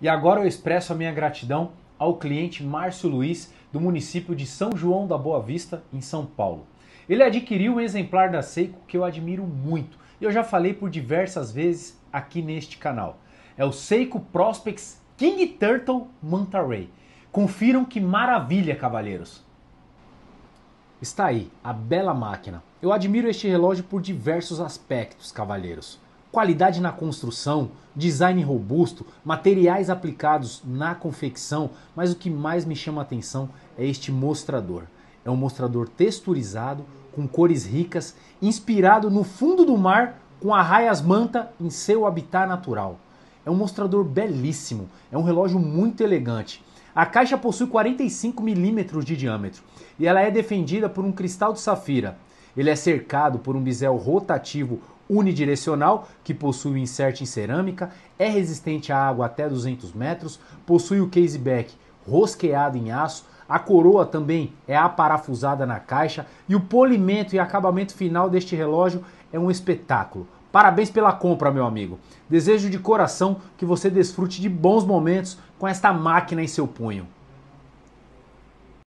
E agora eu expresso a minha gratidão ao cliente Márcio Luiz, do município de São João da Boa Vista, em São Paulo. Ele adquiriu um exemplar da Seiko que eu admiro muito e eu já falei por diversas vezes aqui neste canal. É o Seiko Prospects King Turtle Manta Ray. Confiram que maravilha, cavalheiros! Está aí, a bela máquina. Eu admiro este relógio por diversos aspectos, cavalheiros. Qualidade na construção, design robusto, materiais aplicados na confecção, mas o que mais me chama a atenção é este mostrador. É um mostrador texturizado, com cores ricas, inspirado no fundo do mar com arraias manta em seu habitat natural. É um mostrador belíssimo, é um relógio muito elegante. A caixa possui 45 milímetros de diâmetro e ela é defendida por um cristal de safira. Ele é cercado por um bisel rotativo unidirecional que possui o insert em cerâmica, é resistente à água até 200 metros, possui o caseback rosqueado em aço, a coroa também é aparafusada na caixa e o polimento e acabamento final deste relógio é um espetáculo. Parabéns pela compra, meu amigo. Desejo de coração que você desfrute de bons momentos com esta máquina em seu punho.